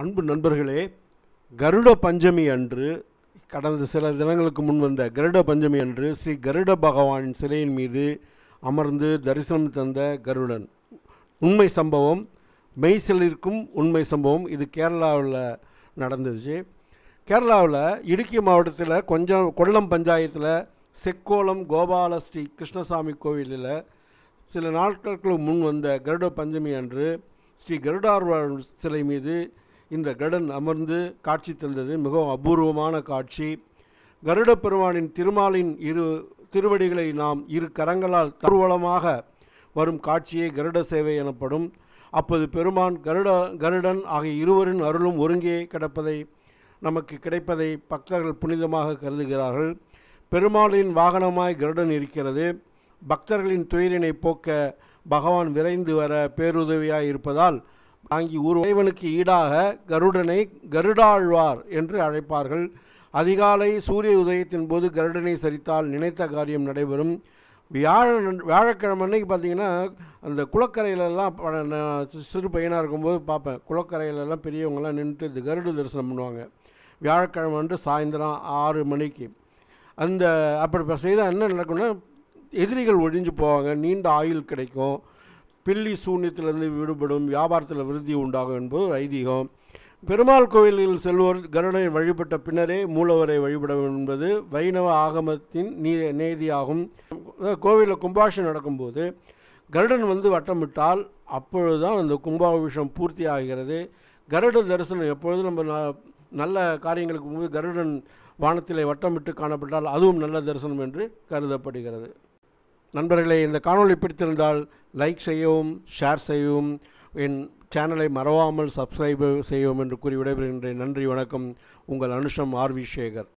அன்பு நண்பர்களே கருட பஞ்சமி அன்று கடந்த சில தினங்களுக்கு முன் வந்த கருட பஞ்சமி அன்று ஸ்ரீ கருட பகவானின் சிலையின் மீது அமர்ந்து தரிசனம் தந்த கருடன் உண்மை சம்பவம் மெய் சிலருக்கும் உண்மை சம்பவம் இது கேரளாவில் நடந்துச்சு கேரளாவில் இடுக்கி மாவட்டத்தில் கொஞ்சம் கொல்லம் பஞ்சாயத்தில் செக்கோலம் கோபால ஸ்ரீ கிருஷ்ணசாமி கோவிலில் சில நாட்களுக்கு முன் வந்த கருட பஞ்சமி அன்று ஸ்ரீ கருடார்வார் சிலை மீது இந்த கடன் அமர்ந்து காட்சி தந்தது மிகவும் அபூர்வமான காட்சி கருட பெருமானின் திருமாலின் இரு திருவடிகளை நாம் இரு கரங்களால் தருவளமாக வரும் காட்சியை கருட சேவை எனப்படும் அப்போது பெருமான் கருட கருடன் ஆகிய இருவரின் அருளும் ஒருங்கே கிடப்பதை நமக்கு கிடைப்பதை பக்தர்கள் புனிதமாக கருதுகிறார்கள் பெருமாளின் வாகனமாய் கருடன் இருக்கிறது பக்தர்களின் துயரினை போக்க பகவான் விரைந்து வர பேருதவியாக இருப்பதால் தாங்கி ஊர் ஈடாக கருடனை கருடாழ்வார் என்று அழைப்பார்கள் அதிகாலை சூரிய உதயத்தின் போது கருடனை சரித்தால் நினைத்த காரியம் நடைபெறும் வியாழன் வியாழக்கிழமை அன்னைக்கு பார்த்தீங்கன்னா அந்த குளக்கரையிலெல்லாம் சிறு பையனாக இருக்கும்போது பார்ப்பேன் குளக்கரையிலெல்லாம் பெரியவங்கள்லாம் நின்றுட்டு இந்த கருடு தரிசனம் பண்ணுவாங்க வியாழக்கிழமை வந்து சாயந்தரம் ஆறு மணிக்கு அந்த அப்படி செய்தால் என்ன நடக்கும்னா எதிரிகள் ஒழிஞ்சு போவாங்க நீண்ட ஆயுள் கிடைக்கும் பில்லி சூன்யத்திலிருந்து விடுபடும் வியாபாரத்தில் விருத்தி உண்டாகும் என்பது ஐதீகம் பெருமாள் கோயில்களில் செல்வோர் கருடனை வழிபட்ட பின்னரே மூலவரை வழிபட என்பது வைணவ ஆகமத்தின் நீ நேதியாகும் கோவிலில் கும்பாஷம் நடக்கும்போது கருடன் வந்து வட்டமிட்டால் அப்பொழுது தான் அந்த கும்பாபிஷம் பூர்த்தி ஆகிறது கருட தரிசனம் எப்பொழுதும் நம்ம நல்ல காரியங்களுக்கு போது கருடன் வானத்தில் வட்டமிட்டு காணப்பட்டால் அதுவும் நல்ல தரிசனம் என்று கருதப்படுகிறது நண்பர்களே இந்த காணொளி பிடித்திருந்தால் லைக் செய்யவும் ஷேர் செய்யவும் என் சேனலை மறவாமல் சப்ஸ்கிரைப் செய்யவும் என்று கூறி விடைபெறுகின்றேன் நன்றி வணக்கம் உங்கள் அனுஷம் ஆர்வி சேகர்